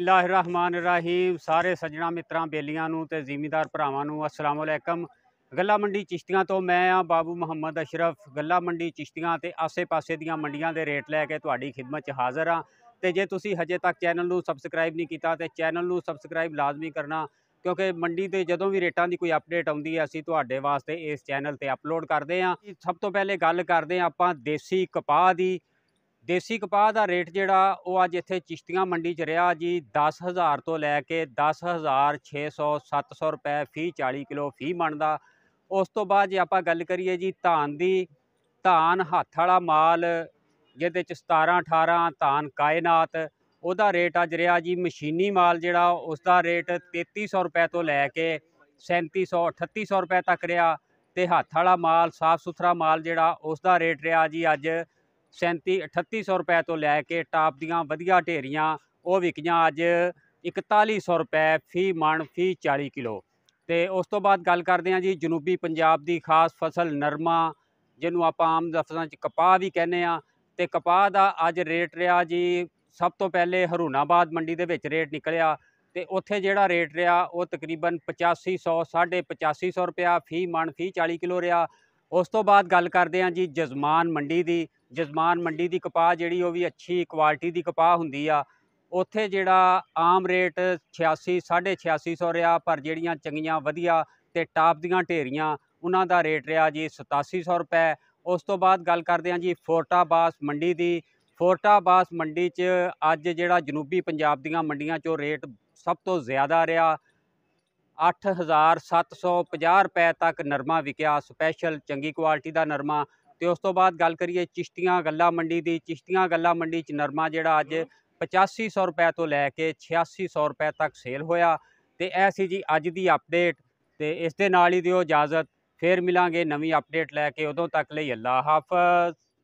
ਇਲਾਹ ਰਹਿਮਾਨ ਰਹੀਮ ਸਾਰੇ ਸੱਜਣਾ ਮਿੱਤਰਾਂ ਬੇਲੀਆਂ ਨੂੰ ਤੇ ਜ਼ਿਮੀਦਾਰ ਭਰਾਵਾਂ ਨੂੰ ਅਸਲਾਮ ਅਲੈਕਮ ਗੱਲਾ ਮੰਡੀ ਚਿਸ਼ਤੀਆਂ ਤੋਂ ਮੈਂ ਆ ਬਾਬੂ ਮੁਹੰਮਦ ਅਸ਼ਰਫ ਗੱਲਾ ਮੰਡੀ ਚਿਸ਼ਤੀਆਂ ਤੇ ਆਸੇ-ਪਾਸੇ ਦੀਆਂ ਮੰਡੀਆਂ ਦੇ ਰੇਟ ਲੈ ਕੇ ਤੁਹਾਡੀ ਖidmat 'ਚ ਹਾਜ਼ਰ ਆ ਤੇ ਜੇ ਤੁਸੀਂ ਹਜੇ ਤੱਕ ਚੈਨਲ ਨੂੰ ਸਬਸਕ੍ਰਾਈਬ ਨਹੀਂ ਕੀਤਾ ਤੇ ਚੈਨਲ ਨੂੰ ਸਬਸਕ੍ਰਾਈਬ ਲਾਜ਼ਮੀ ਕਰਨਾ ਕਿਉਂਕਿ ਮੰਡੀ ਤੇ ਜਦੋਂ ਵੀ ਰੇਟਾਂ ਦੀ ਕੋਈ ਅਪਡੇਟ ਆਉਂਦੀ ਹੈ ਅਸੀਂ ਤੁਹਾਡੇ ਵਾਸਤੇ ਇਸ ਚੈਨਲ ਤੇ ਅਪਲੋਡ ਕਰਦੇ ਆ ਸਭ ਤੋਂ ਪਹਿਲੇ ਗੱਲ ਕਰਦੇ ਆ ਆਪਾਂ ਦੇਸੀ ਕਪਾਹ ਦੀ ਦੇਸੀ ਕਪਾਹ ਦਾ ਰੇਟ ਜਿਹੜਾ ਉਹ ਅੱਜ ਇੱਥੇ ਚਿਸ਼ਤੀਆਂ ਮੰਡੀ 'ਚ ਰਿਹਾ ਜੀ 10000 ਤੋਂ ਲੈ ਕੇ 10600 700 ਰੁਪਏ ਫੀ 40 ਕਿਲੋ ਫੀ ਮੰਨਦਾ ਉਸ ਤੋਂ ਬਾਅਦ ਜੇ ਆਪਾਂ ਗੱਲ ਕਰੀਏ ਜੀ ਧਾਨ ਦੀ ਧਾਨ ਹੱਥ ਵਾਲਾ ਮਾਲ ਜਿਹਦੇ 'ਚ 17 18 ਧਾਨ ਕਾਇਨਾਤ ਉਹਦਾ ਰੇਟ ਅੱਜ ਰਿਹਾ ਜੀ ਮਸ਼ੀਨੀ ਮਾਲ ਜਿਹੜਾ ਉਸ ਦਾ ਰੇਟ 3300 ਰੁਪਏ ਤੋਂ ਲੈ ਕੇ 3700 3800 ਰੁਪਏ ਤੱਕ ਰਿਹਾ ਤੇ ਹੱਥ ਵਾਲਾ ਮਾਲ ਸਾਫ ਸੁਥਰਾ ਮਾਲ ਜਿਹੜਾ ਉਸ ਦਾ ਰੇਟ ਰਿਹਾ ਜੀ ਅੱਜ 37 3800 ਰੁਪਏ ਤੋਂ ਲੈ ਕੇ ਟਾਪ ਦੀਆਂ ਵਧੀਆ ਢੇਰੀਆਂ ਉਹ ਵਿਕੀਆਂ ਅੱਜ 4100 ਰੁਪਏ ਫੀ ਮਣ ਫੀ 40 ਕਿਲੋ ਤੇ ਉਸ ਤੋਂ ਬਾਅਦ ਗੱਲ ਕਰਦੇ ਆ ਜੀ ਜਨੂਬੀ ਪੰਜਾਬ ਦੀ ਖਾਸ ਫਸਲ ਨਰਮਾ ਜਿਹਨੂੰ ਆਪਾਂ ਆਮ ਲਫ਼ਜ਼ਾਂ 'ਚ ਕਪਾਹ ਵੀ ਕਹਿੰਦੇ ਆ ਤੇ ਕਪਾਹ ਦਾ ਅੱਜ ਰੇਟ ਰਿਹਾ ਜੀ ਸਭ ਤੋਂ ਪਹਿਲੇ ਹਰੂਨਾਬਾਦ ਮੰਡੀ ਦੇ ਵਿੱਚ ਰੇਟ ਨਿਕਲਿਆ ਤੇ ਉੱਥੇ ਜਿਹੜਾ ਰੇਟ ਰਿਹਾ ਉਹ ਤਕਰੀਬਨ 8500 8500 ਰੁਪਿਆ ਫੀ ਮਣ ਫੀ 40 ਕਿਲੋ ਰਿਹਾ ਉਸ ਤੋਂ ਬਾਅਦ ਗੱਲ ਕਰਦੇ ਆਂ ਜੀ ਜਜ਼ਮਾਨ ਮੰਡੀ ਦੀ ਜਜ਼ਮਾਨ ਮੰਡੀ ਦੀ ਕਪਾਹ ਜਿਹੜੀ ਉਹ ਵੀ ਅੱਛੀ ਕੁਆਲਿਟੀ ਦੀ ਕਪਾਹ ਹੁੰਦੀ ਆ ਉੱਥੇ ਜਿਹੜਾ ਆਮ ਰੇਟ 86 8650 ਰਿਹਾ ਪਰ ਜਿਹੜੀਆਂ ਚੰਗੀਆਂ ਵਧੀਆ ਤੇ ਟਾਪ ਦੀਆਂ ਢੇਰੀਆਂ ਉਹਨਾਂ ਦਾ ਰੇਟ ਰਿਹਾ ਜੀ 8700 ਰੁਪਏ ਉਸ ਤੋਂ ਬਾਅਦ ਗੱਲ ਕਰਦੇ ਆਂ ਜੀ ਫੋਰਟਾਬਾਸ ਮੰਡੀ ਦੀ ਫੋਰਟਾਬਾਸ ਮੰਡੀ 'ਚ ਅੱਜ ਜਿਹੜਾ ਜਨੂਬੀ ਪੰਜਾਬ ਦੀਆਂ ਮੰਡੀਆਂ 'ਚੋਂ ਰੇਟ ਸਭ ਤੋਂ ਜ਼ਿਆਦਾ ਰਿਹਾ 8750 ਰੁਪਏ ਤੱਕ ਨਰਮਾ ਵਿਕਿਆ ਸਪੈਸ਼ਲ ਚੰਗੀ ਕੁਆਲਿਟੀ ਦਾ ਨਰਮਾ ਤੇ ਉਸ ਤੋਂ ਬਾਅਦ ਗੱਲ ਕਰੀਏ ਚਿਸ਼ਤੀਆਂ ਗੱਲਾ ਮੰਡੀ ਦੀ ਚਿਸ਼ਤੀਆਂ ਗੱਲਾ ਮੰਡੀ 'ਚ ਨਰਮਾ ਜਿਹੜਾ ਅੱਜ 8500 ਰੁਪਏ ਤੋਂ ਲੈ ਕੇ 8600 ਰੁਪਏ ਤੱਕ ਸੇਲ ਹੋਇਆ ਤੇ ਐ ਸੀ ਜੀ ਅੱਜ ਦੀ ਅਪਡੇਟ ਤੇ ਇਸ ਦੇ ਨਾਲ ਹੀ ਦਿਓ ਇਜਾਜ਼ਤ ਫੇਰ ਮਿਲਾਂਗੇ ਨਵੀਂ ਅਪਡੇਟ ਲੈ ਕੇ ਉਦੋਂ ਤੱਕ ਲਈ ਅੱਲਾ ਹਾਫਿਜ਼